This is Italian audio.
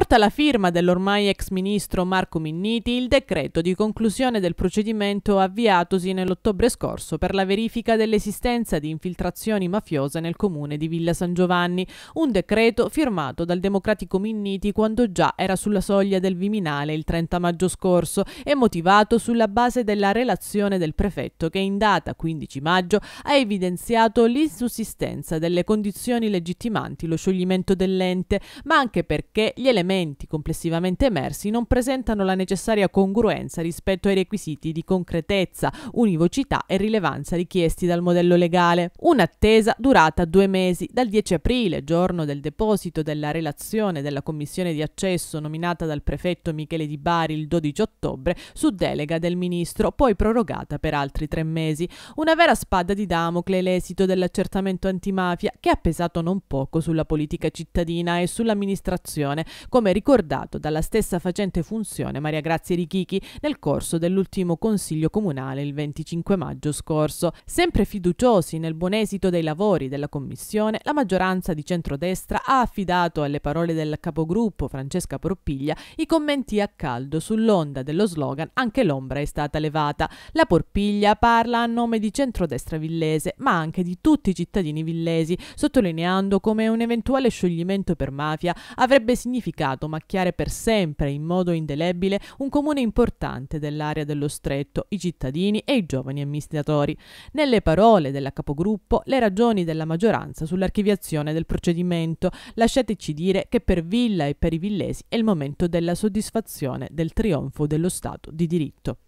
porta la firma dell'ormai ex ministro Marco Minniti il decreto di conclusione del procedimento avviatosi nell'ottobre scorso per la verifica dell'esistenza di infiltrazioni mafiose nel comune di Villa San Giovanni, un decreto firmato dal democratico Minniti quando già era sulla soglia del Viminale il 30 maggio scorso e motivato sulla base della relazione del prefetto che in data 15 maggio ha evidenziato l'insussistenza delle condizioni legittimanti lo scioglimento dell'ente, ma anche perché gli elementi elementi complessivamente emersi non presentano la necessaria congruenza rispetto ai requisiti di concretezza, univocità e rilevanza richiesti dal modello legale. Un'attesa durata due mesi, dal 10 aprile, giorno del deposito della relazione della commissione di accesso nominata dal prefetto Michele Di Bari il 12 ottobre, su delega del ministro, poi prorogata per altri tre mesi. Una vera spada di Damocle l'esito dell'accertamento antimafia che ha pesato non poco sulla politica cittadina e sull'amministrazione, come ricordato dalla stessa facente funzione Maria Grazia Richichi nel corso dell'ultimo Consiglio Comunale il 25 maggio scorso. Sempre fiduciosi nel buon esito dei lavori della Commissione, la maggioranza di centrodestra ha affidato alle parole del capogruppo Francesca Porpiglia i commenti a caldo sull'onda dello slogan Anche l'ombra è stata levata. La Porpiglia parla a nome di centrodestra villese, ma anche di tutti i cittadini villesi, sottolineando come un eventuale scioglimento per mafia avrebbe significato significato macchiare per sempre in modo indelebile un comune importante dell'area dello stretto, i cittadini e i giovani amministratori. Nelle parole della capogruppo le ragioni della maggioranza sull'archiviazione del procedimento, lasciateci dire che per Villa e per i Villesi è il momento della soddisfazione del trionfo dello Stato di diritto.